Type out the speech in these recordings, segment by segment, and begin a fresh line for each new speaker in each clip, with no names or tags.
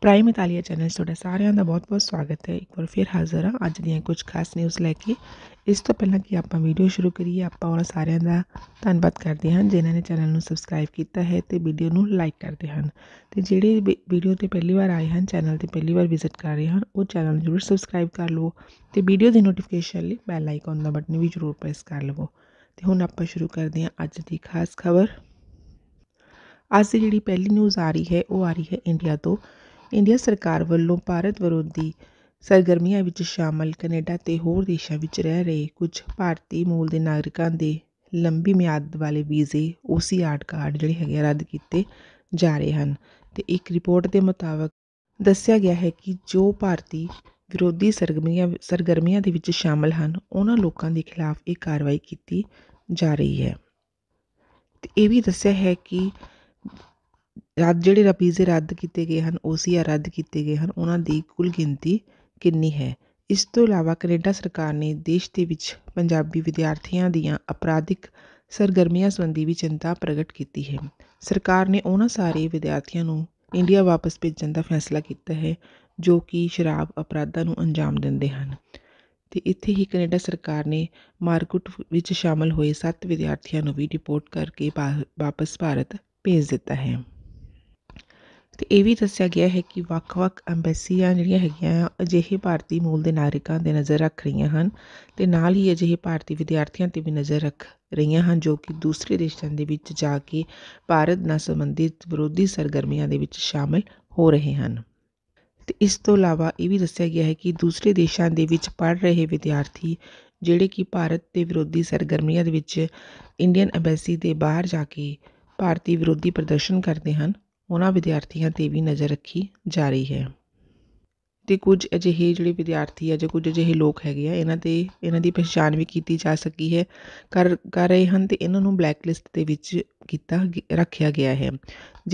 prime ਇਤਾਲੀਆ channel ਤੁਹਾਡਾ ਸਾਰਿਆਂ ਦਾ ਬਹੁਤ-ਬਹੁਤ ਸਵਾਗਤ ਹੈ ਇੱਕ ਵਾਰ ਫਿਰ ਹਾਜ਼ਰ ਹਾਂ ਅੱਜ ਦੀਆਂ ਕੁਝ ਖਾਸ ਨਿਊਜ਼ ਲੈ ਕੇ ਇਸ ਤੋਂ ਪਹਿਲਾਂ ਕਿ ਆਪਾਂ ਵੀਡੀਓ ਸ਼ੁਰੂ ਕਰੀਏ ਆਪਾਂ ਉਹਨਾਂ ਸਾਰਿਆਂ ਦਾ ਧੰਨਵਾਦ ਕਰਦੇ ਹਾਂ ਜਿਨ੍ਹਾਂ ਨੇ ਚੈਨਲ ਨੂੰ ਸਬਸਕ੍ਰਾਈਬ ਕੀਤਾ ਹੈ ਤੇ ਵੀਡੀਓ ਨੂੰ ਲਾਈਕ ਕਰਦੇ ਹਨ ਤੇ ਜਿਹੜੇ ਵੀਡੀਓ ਤੇ ਪਹਿਲੀ ਵਾਰ ਆਏ ਹਨ ਚੈਨਲ ਤੇ ਪਹਿਲੀ ਵਾਰ ਵਿਜ਼ਿਟ ਕਰ ਰਹੇ ਹਨ ਉਹ ਚੈਨਲ ਜ਼ਰੂਰ ਸਬਸਕ੍ਰਾਈਬ ਕਰ ਲਵੋ ਤੇ ਵੀਡੀਓ ਦੀ ਨੋਟੀਫਿਕੇਸ਼ਨ ਲਈ ਬੈਲ ਆਈਕਨ ਦਾ ਬਟਨ ਵੀ ਜ਼ਰੂਰ ਪ੍ਰੈਸ ਕਰ ਲਵੋ ਤੇ ਹੁਣ ਆਪਾਂ ਸ਼ੁਰੂ ਕਰਦੇ ਹਾਂ ਅੱਜ ਦੀ ਖਾਸ ਖਬਰ ਅੱਜ ਜਿਹੜੀ ਪਹਿਲੀ ਨਿਊਜ਼ ਆ ਰਹੀ ਹੈ ਉਹ ਆ ਰਹੀ ਹੈ ਇੰਡੀਆ ਤੋਂ ਇੰਡੀਆ ਸਰਕਾਰ ਵੱਲੋਂ ਭਾਰਤ ਵਿਰੋਧੀ ਸਰਗਰਮੀਆਂ ਵਿੱਚ ਸ਼ਾਮਲ ਕੈਨੇਡਾ ਤੇ ਹੋਰ ਦੇਸ਼ਾਂ ਵਿੱਚ ਰਹਿ ਰਹੇ ਕੁਝ ਭਾਰਤੀ ਮੂਲ ਦੇ ਨਾਗਰਿਕਾਂ ਦੇ ਲੰਬੀ ਮਿਆਦ ਵਾਲੇ ਵੀਜ਼ੇ ਓ ਆਰਟ ਕਾਰਡ ਜਿਹੜੇ ਹੈਗੇ ਰੱਦ ਕੀਤੇ ਜਾ ਰਹੇ ਹਨ ਤੇ ਇੱਕ ਰਿਪੋਰਟ ਦੇ ਮੁਤਾਬਕ ਦੱਸਿਆ ਗਿਆ ਹੈ ਕਿ ਜੋ ਭਾਰਤੀ ਵਿਰੋਧੀ ਸਰਗਰਮੀਆਂ ਸਰਗਰਮੀਆਂ ਦੇ ਵਿੱਚ ਸ਼ਾਮਲ ਹਨ ਉਹਨਾਂ ਲੋਕਾਂ ਦੇ ਖਿਲਾਫ ਇਹ ਕਾਰਵਾਈ ਕੀਤੀ ਜਾ ਰਹੀ ਹੈ ਤੇ ਇਹ ਵੀ ਦੱਸਿਆ ਹੈ ਕਿ ਰੱਦ ਜਿਹੜੇ ਰਵੀਜ਼ੇ ਰੱਦ ਕੀਤੇ ਗਏ ਹਨ ਓਸੀਆ ਰੱਦ ਕੀਤੇ ਗਏ ਹਨ ਉਹਨਾਂ ਦੀ ਕੁੱਲ ਗਿਣਤੀ ਕਿੰਨੀ ਹੈ ਇਸ ਤੋਂ ਇਲਾਵਾ ਕੈਨੇਡਾ ਸਰਕਾਰ ਨੇ ਦੇਸ਼ ਦੇ ਵਿੱਚ ਪੰਜਾਬੀ ਵਿਦਿਆਰਥੀਆਂ ਦੀਆਂ ਅਪਰਾਧਿਕ ਸਰਗਰਮੀਆਂ ਸੰਬੰਧੀ ਵੀ ਚਿੰਤਾ ਪ੍ਰਗਟ ਕੀਤੀ ਹੈ ਸਰਕਾਰ ਨੇ ਉਹਨਾਂ ਸਾਰੇ ਵਿਦਿਆਰਥੀਆਂ ਨੂੰ ਇੰਡੀਆ ਵਾਪਸ ਭੇਜਣ ਦਾ ਫੈਸਲਾ ਕੀਤਾ ਹੈ ਜੋ ਕਿ ਸ਼ਰਾਬ ਅਪਰਾਧਾਂ ਨੂੰ ਅੰਜਾਮ ਦਿੰਦੇ ਹਨ ਤੇ ਇੱਥੇ ਹੀ ਕੈਨੇਡਾ ਸਰਕਾਰ ਨੇ ਮਾਰਕੁੱਟ ਵਿੱਚ ਸ਼ਾਮਲ ਹੋਏ 7 ਵਿਦਿਆਰਥੀਆਂ ਨੂੰ ਵੀ ਰਿਪੋਰਟ ਕਰਕੇ ਵਾਪਸ ਭਾਰਤ ਭੇਜ ਦਿੱਤਾ ਹੈ ਤੇ ਇਹ ਵੀ ਦੱਸਿਆ ਗਿਆ ਹੈ ਕਿ ਵੱਖ ਵੱਖ ਐਮਬੈਸੀਆਂ ਜਿਹੜੀਆਂ ਹੈਗੀਆਂ ਆ ਅਜਿਹੇ ਭਾਰਤੀ ਮੂਲ ਦੇ ਨਾਗਰਿਕਾਂ ਦੇ ਨਜ਼ਰ ਰੱਖ ਰਹੀਆਂ ਹਨ ਤੇ ਨਾਲ ਹੀ ਅਜਿਹੇ ਭਾਰਤੀ ਵਿਦਿਆਰਥੀਆਂ 'ਤੇ ਵੀ ਨਜ਼ਰ ਰੱਖ ਰਹੀਆਂ ਹਨ ਜੋ ਕਿ ਦੂਸਰੇ ਦੇਸ਼ਾਂ ਦੇ ਵਿੱਚ ਜਾ ਕੇ ਭਾਰਤ ਨਾਲ ਸੰਬੰਧਿਤ ਵਿਰੋਧੀ ਸਰਗਰਮੀਆਂ ਦੇ ਵਿੱਚ ਸ਼ਾਮਲ ਹੋ ਰਹੇ ਹਨ ਤੇ ਇਸ ਤੋਂ ਇਲਾਵਾ ਇਹ ਵੀ ਦੱਸਿਆ ਗਿਆ ਹੈ ਕਿ ਦੂਸਰੇ ਦੇਸ਼ਾਂ ਦੇ ਵਿੱਚ ਪੜ ਰਹੇ ਵਿਦਿਆਰਥੀ ਜਿਹੜੇ ਕਿ ਭਾਰਤ ਦੇ ਵਿਰੋਧੀ ਸਰਗਰਮੀਆਂ ਦੇ ਵਿੱਚ ਇੰਡੀਅਨ ਐਮਬੈਸੀ ਦੇ ਬਾਹਰ ਜਾ ਕੇ ਭਾਰਤੀ ਵਿਰੋਧੀ ਪ੍ਰਦਰਸ਼ਨ ਕਰਦੇ ਹਨ ਉਹਨਾਂ ਵਿਦਿਆਰਥੀਆਂ 'ਤੇ ਵੀ ਨਜ਼ਰ ਰੱਖੀ ਜਾ ਰਹੀ ਹੈ ਤੇ ਕੁਝ ਅਜਿਹੇ ਜਿਹੜੇ ਵਿਦਿਆਰਥੀ ਆ ਜਾਂ ਕੁਝ ਅਜਿਹੇ ਲੋਕ ਹੈਗੇ ਆ ਇਹਨਾਂ 'ਤੇ ਇਹਨਾਂ ਦੀ ਪਛਾਣ ਵੀ ਕੀਤੀ ਜਾ ਸਕੀ ਹੈ ਕਰ ਕਰ ਰਹੇ ਹਨ ਅਤੇ ਇਹਨਾਂ ਨੂੰ ਬਲੈਕ ਲਿਸਟ ਦੇ ਵਿੱਚ ਕੀਤਾ ਰੱਖਿਆ ਗਿਆ ਹੈ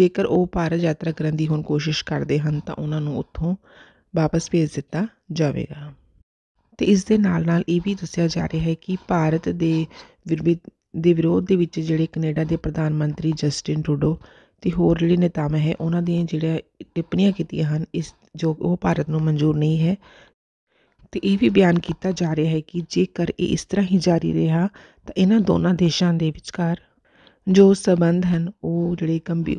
ਜੇਕਰ ਉਹ ਭਾਰਤ ਯਾਤਰਾ ਕਰਨ ਦੀ ਹੁਣ ਕੋਸ਼ਿਸ਼ ਕਰਦੇ ਹਨ ਤਾਂ ਉਹਨਾਂ ਨੂੰ ਉੱਥੋਂ ਵਾਪਸ ਭੇਜ ਦਿੱਤਾ ਜਾਵੇਗਾ ਤੇ ਇਸ ਦੇ ਨਾਲ ਨਾਲ ਇਹ ਵੀ ਦੱਸਿਆ ਜਾ ਰਿਹਾ ਹੈ ਕਿ ਭਾਰਤ ਦੇ ਵਿਰੋਧ ਦੇ ਵਿਰੋਧ ਦੇ ਵਿੱਚ ਜਿਹੜੇ ਕੈਨੇਡਾ ਦੇ ਪ੍ਰਧਾਨ ਮੰਤਰੀ ਜਸਟਿਨ ਟਰੂਡੋ ਅਤੇ ਹੋਰਲੇ ਨੇਤਾਵਾਂ ਹੈ ਉਹਨਾਂ ਦੀਆਂ ਜਿਹੜੀਆਂ ਟਿੱਪਣੀਆਂ ਕੀਤੀਆਂ ਹਨ ਇਸ ਜੋ ਉਹ ਭਾਰਤ ਨੂੰ ਮਨਜ਼ੂਰ ਨਹੀਂ ਹੈ ਤੇ ਇਹ ਵੀ ਬਿਆਨ ਕੀਤਾ ਜਾ ਰਿਹਾ ਹੈ ਕਿ ਜੇਕਰ ਇਹ ਇਸ ਤਰ੍ਹਾਂ ਹੀ ਜਾਰੀ ਰਿਹਾ ਤਾਂ ਇਹਨਾਂ ਦੋਨਾਂ ਦੇਸ਼ਾਂ ਦੇ ਵਿਚਕਾਰ ਜੋ ਸਬੰਧ ਹਨ ਉਹ ਜਿਹੜੇ ਗੰਭੀਰ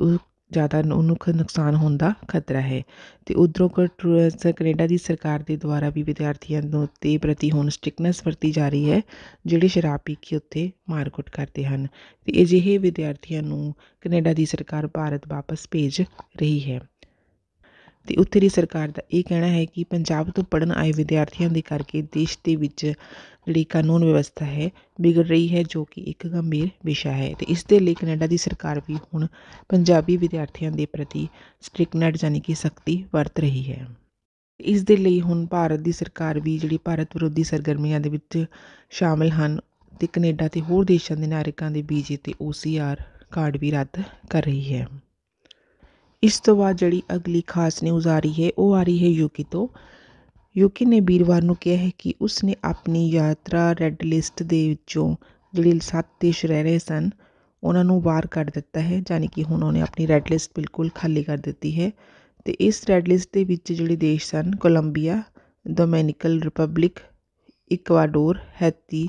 ਜ਼ਿਆਦਾ ਉਹਨੂੰ ਨੁਕਸਾਨ ਹੋਣ ਦਾ ਖਤਰਾ ਹੈ ਤੇ ਅਤੇ ਉੱਧਰੋਂ ਕੈਨੇਡਾ ਦੀ ਸਰਕਾਰ ਦੇ ਦੁਆਰਾ ਵੀ ਵਿਦਿਆਰਥੀਆਂ ਨੂੰ ਤੇ ਪ੍ਰਤੀ ਹੁਣ ਸਟ੍ਰਿਕਨੈਸ ਵਰਤੀ ਜਾ ਰਹੀ ਹੈ ਜਿਹੜੇ ਸ਼ਰਾਬ ਪੀ ਕੇ ਉੱਥੇ ਮਾਰ ਕਰਦੇ ਹਨ ਤੇ ਅਜਿਹੇ ਵਿਦਿਆਰਥੀਆਂ ਨੂੰ ਕੈਨੇਡਾ ਦੀ ਸਰਕਾਰ ਭਾਰਤ ਵਾਪਸ ਭੇਜ ਰਹੀ ਹੈ ਅਤੇ ਉੱਤਰੀ ਸਰਕਾਰ ਦਾ ਇਹ ਕਹਿਣਾ ਹੈ ਕਿ ਪੰਜਾਬ ਤੋਂ ਪੜਨ ਆਏ ਵਿਦਿਆਰਥੀਆਂ ਦੇ ਕਰਕੇ ਦੇਸ਼ ਦੇ ਵਿੱਚ ਜਿਹੜੀ ਕਾਨੂੰਨ ਵਿਵਸਥਾ ਹੈ ਵਿਗੜ ਰਹੀ ਹੈ ਜੋ ਕਿ ਇੱਕ ਗੰਭੀਰ ਵਿਸ਼ਾ ਹੈ ਤੇ ਇਸ ਦੇ ਲਈ ਕੈਨੇਡਾ ਦੀ ਸਰਕਾਰ ਵੀ ਹੁਣ ਪੰਜਾਬੀ ਵਿਦਿਆਰਥੀਆਂ ਦੇ ਪ੍ਰਤੀ ਸਟ੍ਰਿਕਨੈਟ ਯਾਨੀ ਕਿ ਸਖਤੀ ਵਰਤ ਰਹੀ ਹੈ ਇਸ ਦੇ ਲਈ ਹੁਣ ਭਾਰਤ ਦੀ ਸਰਕਾਰ ਵੀ ਜਿਹੜੀ ਭਾਰਤ ਵਿਰੋਧੀ ਸਰਗਰਮੀਆਂ ਦੇ ਵਿੱਚ ਸ਼ਾਮਲ ਹਨ ਤੇ ਕੈਨੇਡਾ ਤੇ ਹੋਰ ਦੇਸ਼ਾਂ ਦੇ ਨਾਗਰਿਕਾਂ ਦੇ ਵੀਜ਼ੇ ਤੇ OCR ਕਾਰਡ ਵੀ ਰੱਦ ਕਰ ਰਹੀ ਹੈ ਇਸ ਤੋਂ ਬਾਅਦ ਜਿਹੜੀ ਅਗਲੀ ਖ਼ਾਸ ਨਿਊਜ਼ ਆ ਰਹੀ ਹੈ ਉਹ ਆ ਰਹੀ ਹੈ ਯੂਕੇ ਤੋਂ ਯੂਕੇ ਨੇ ਵੀਰਵਾਰ ਨੂੰ ਕਿਹਾ ਹੈ ਕਿ ਉਸਨੇ ਆਪਣੀ ਯਾਤਰਾ ਰੈੱਡ ਲਿਸਟ ਦੇ ਵਿੱਚੋਂ ਜਿਹੜੇ ਸੱਤ ਦੇਸ਼ ਰਹਿ ਰਹੇ ਸਨ ਉਹਨਾਂ ਨੂੰ ਬਾਹਰ ਕੱਢ ਦਿੱਤਾ ਹੈ ਯਾਨੀ ਕਿ ਹੁਣ ਉਹਨੇ ਆਪਣੀ ਰੈੱਡ ਲਿਸਟ ਬਿਲਕੁਲ ਖਾਲੀ ਕਰ ਦਿੱਤੀ ਹੈ ਤੇ ਇਸ ਰੈੱਡ ਲਿਸਟ ਦੇ ਵਿੱਚ ਜਿਹੜੇ ਦੇਸ਼ ਸਨ Colombia Dominican Republic Ecuador Haiti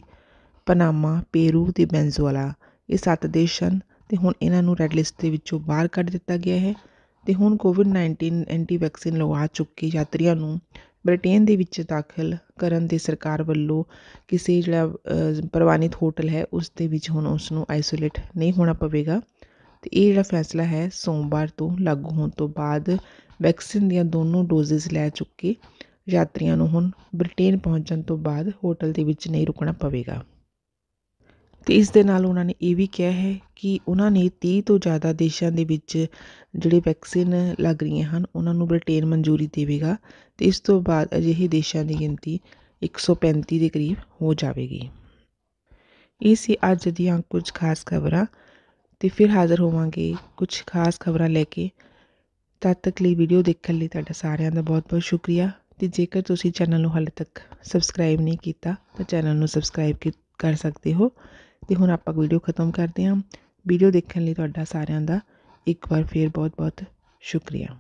Panama Peru ਤੇ ਵੈਨਜ਼ੂਏਲਾ ਇਹ ਸੱਤ ਦੇਸ਼ ਹਨ ਤੇ ਹੁਣ ਇਹਨਾਂ ਨੂੰ ਰੈੱਡ ਲਿਸਟ ਦੇ ਵਿੱਚੋਂ ਬਾਹਰ ਕੱਢ ਦਿੱਤਾ ਗਿਆ ਹੈ ਤੇ ਹੁਣ ਕੋਵਿਡ 19 ਐਂਟੀ ਵੈਕਸੀਨ ਲਗਵਾ ਚੁੱਕੇ ਯਾਤਰੀਆਂ ਨੂੰ ਬ੍ਰਿਟੇਨ ਦੇ ਵਿੱਚ ਦਾਖਲ ਕਰਨ ਦੇ ਸਰਕਾਰ ਵੱਲੋਂ ਕਿਸੇ ਜਿਹੜਾ ਪ੍ਰਵਾਨਿਤ ਹੋਟਲ ਹੈ ਉਸ ਦੇ ਵਿੱਚ ਹੁਣ ਉਸ ਨੂੰ ਆਈਸੋਲੇਟ ਨਹੀਂ ਹੋਣਾ ਪਵੇਗਾ ਤੇ ਇਹ ਜਿਹੜਾ ਫੈਸਲਾ ਹੈ ਸੋਮਵਾਰ ਤੋਂ ਲਾਗੂ ਹੋਣ ਤੋਂ ਬਾਅਦ ਵੈਕਸੀਨ ਦੀਆਂ ਦੋਨੋਂ ਡੋਜ਼ਿਸ ਲੈ ਚੁੱਕੇ ਯਾਤਰੀਆਂ ਨੂੰ ਹੁਣ ਬ੍ਰਿਟੇਨ ਪਹੁੰਚਣ ਤੋਂ ਬਾਅਦ ਹੋਟਲ ਦੇ ਵਿੱਚ ਨਹੀਂ ਰੁਕਣਾ ਪਵੇਗਾ ਤੇ ਇਸ ਦੇ ਨਾਲ ਉਹਨਾਂ ਨੇ ਇਹ ਵੀ ਕਿਹਾ ਹੈ ਕਿ ਉਹਨਾਂ ਨੇ 30 ਤੋਂ ਜ਼ਿਆਦਾ ਦੇਸ਼ਾਂ ਦੇ ਵਿੱਚ ਜਿਹੜੇ ਵੈਕਸੀਨ ਲੱਗ ਰਹੀਆਂ ਹਨ ਉਹਨਾਂ ਨੂੰ ਬ੍ਰਿਟੇਨ ਮਨਜ਼ੂਰੀ ਦੇਵੇਗਾ ਤੇ ਇਸ ਤੋਂ ਬਾਅਦ ਅਜਿਹੇ ਦੇਸ਼ਾਂ ਦੀ ਗਿਣਤੀ 135 ਦੇ ਕਰੀਬ ਹੋ ਜਾਵੇਗੀ ਇਹ ਸੀ ਅੱਜ ਦੀਆਂ ਕੁਝ ਖਾਸ ਖਬਰਾਂ ਤੇ ਫਿਰ ਹਾਜ਼ਰ ਹੋਵਾਂਗੇ ਕੁਝ ਖਾਸ ਖਬਰਾਂ ਲੈ ਕੇ ਤਦ ਤੱਕ ਲਈ ਵੀਡੀਓ ਦੇਖਣ ਲਈ ਤੁਹਾਡਾ ਸਾਰਿਆਂ ਦਾ ਬਹੁਤ-ਬਹੁਤ ਸ਼ੁਕਰੀਆ ਤੇ ਜੇਕਰ ਤੁਸੀਂ ਚੈਨਲ ਨੂੰ ਹਾਲੇ ਤੱਕ ਸਬਸਕ੍ਰਾਈਬ ਨਹੀਂ ਕੀਤਾ ਤਾਂ ਚੈਨਲ ਨੂੰ ਸਬਸਕ੍ਰਾਈਬ ਕਰ ਸਕਦੇ ਹੋ ਅਤੇ ਹੁਣ ਆਪਾਂ ਵੀਡੀਓ ਖਤਮ ਕਰਦੇ ਹਾਂ ਵੀਡੀਓ ਦੇਖਣ ਲਈ ਤੁਹਾਡਾ ਸਾਰਿਆਂ ਦਾ ਇੱਕ ਵਾਰ ਫੇਰ ਬਹੁਤ ਬਹੁਤ ਸ਼ੁਕਰੀਆ